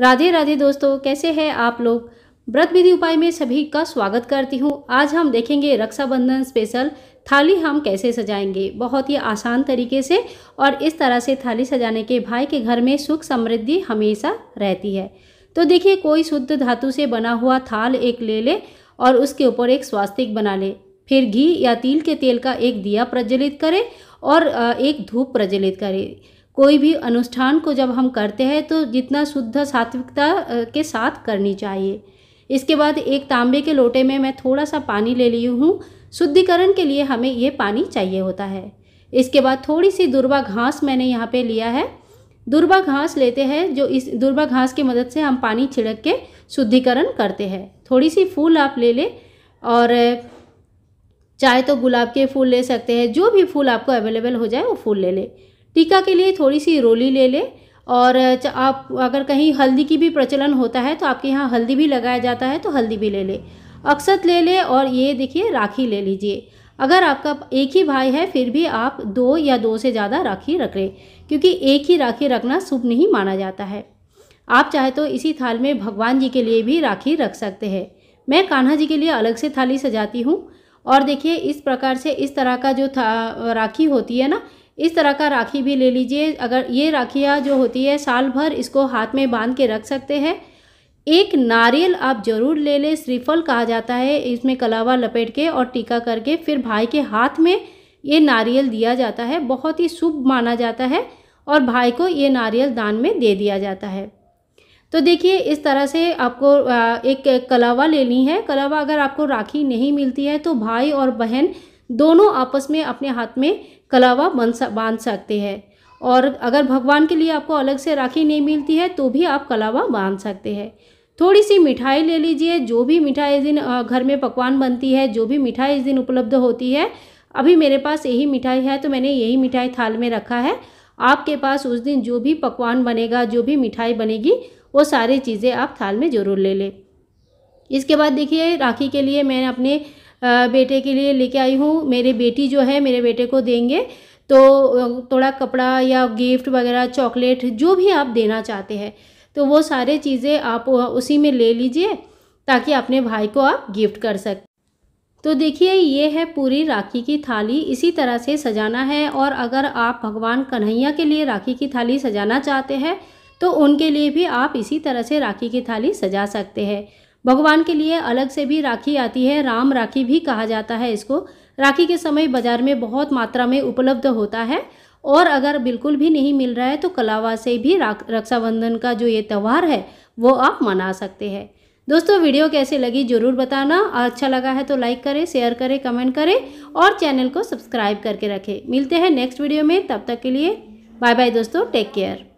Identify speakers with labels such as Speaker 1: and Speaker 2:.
Speaker 1: राधे राधे दोस्तों कैसे हैं आप लोग व्रत विधि उपाय में सभी का स्वागत करती हूँ आज हम देखेंगे रक्षाबंधन स्पेशल थाली हम कैसे सजाएंगे बहुत ही आसान तरीके से और इस तरह से थाली सजाने के भाई के घर में सुख समृद्धि हमेशा रहती है तो देखिए कोई शुद्ध धातु से बना हुआ थाल एक ले ले और उसके ऊपर एक स्वास्तिक बना ले फिर घी या तिल के तेल का एक दिया प्रज्वलित करें और एक धूप प्रज्वलित करें कोई भी अनुष्ठान को जब हम करते हैं तो जितना शुद्ध सात्विकता के साथ करनी चाहिए इसके बाद एक तांबे के लोटे में मैं थोड़ा सा पानी ले ली हूँ शुद्धिकरण के लिए हमें ये पानी चाहिए होता है इसके बाद थोड़ी सी दुर्बा घास मैंने यहाँ पे लिया है दुर्बा घास लेते हैं जो इस दुर्बा घास की मदद से हम पानी छिड़क के शुद्धिकरण करते हैं थोड़ी सी फूल आप ले लें और चाहे तो गुलाब के फूल ले सकते हैं जो भी फूल आपको अवेलेबल हो जाए वो फूल ले लें टीका के लिए थोड़ी सी रोली ले लें और आप अगर कहीं हल्दी की भी प्रचलन होता है तो आपके यहाँ हल्दी भी लगाया जाता है तो हल्दी भी ले लें अक्षत ले लें और ये देखिए राखी ले लीजिए अगर आपका एक ही भाई है फिर भी आप दो या दो से ज़्यादा राखी रख लें क्योंकि एक ही राखी रखना शुभ नहीं माना जाता है आप चाहे तो इसी थाल में भगवान जी के लिए भी राखी रख सकते हैं मैं कान्हा जी के लिए अलग से थाली सजाती हूँ और देखिए इस प्रकार से इस तरह का जो था राखी होती है ना इस तरह का राखी भी ले लीजिए अगर ये राखियाँ जो होती है साल भर इसको हाथ में बांध के रख सकते हैं एक नारियल आप ज़रूर ले लें श्रीफल कहा जाता है इसमें कलावा लपेट के और टीका करके फिर भाई के हाथ में ये नारियल दिया जाता है बहुत ही शुभ माना जाता है और भाई को ये नारियल दान में दे दिया जाता है तो देखिए इस तरह से आपको एक, कलावा लेनी है कलावा अगर आपको राखी नहीं मिलती है तो भाई और बहन दोनों आपस में अपने हाथ में कलावा बन बांध सकते हैं और अगर भगवान के लिए आपको अलग से राखी नहीं मिलती है तो भी आप कलावा बांध सकते हैं थोड़ी सी मिठाई ले लीजिए जो भी मिठाई इस दिन घर में पकवान बनती है जो भी मिठाई इस दिन उपलब्ध होती है अभी मेरे पास यही मिठाई है तो मैंने यही मिठाई थाल में रखा है आपके पास उस दिन जो भी पकवान बनेगा जो भी मिठाई बनेगी वो सारी चीज़ें आप थाल में ज़रूर ले लें इसके बाद देखिए राखी के लिए मैंने अपने बेटे के लिए लेके आई हूँ मेरी बेटी जो है मेरे बेटे को देंगे तो थोड़ा कपड़ा या गिफ्ट वगैरह चॉकलेट जो भी आप देना चाहते हैं तो वो सारे चीज़ें आप उसी में ले लीजिए ताकि अपने भाई को आप गिफ्ट कर सकें तो देखिए ये है पूरी राखी की थाली इसी तरह से सजाना है और अगर आप भगवान कन्हैया के लिए राखी की थाली सजाना चाहते हैं तो उनके लिए भी आप इसी तरह से राखी की थाली सजा सकते हैं भगवान के लिए अलग से भी राखी आती है राम राखी भी कहा जाता है इसको राखी के समय बाजार में बहुत मात्रा में उपलब्ध होता है और अगर बिल्कुल भी नहीं मिल रहा है तो कलावा से भी रक्षाबंधन का जो ये त्यौहार है वो आप मना सकते हैं दोस्तों वीडियो कैसे लगी ज़रूर बताना अच्छा लगा है तो लाइक करें शेयर करें कमेंट करें और चैनल को सब्सक्राइब करके रखें मिलते हैं नेक्स्ट वीडियो में तब तक के लिए बाय बाय दोस्तों टेक केयर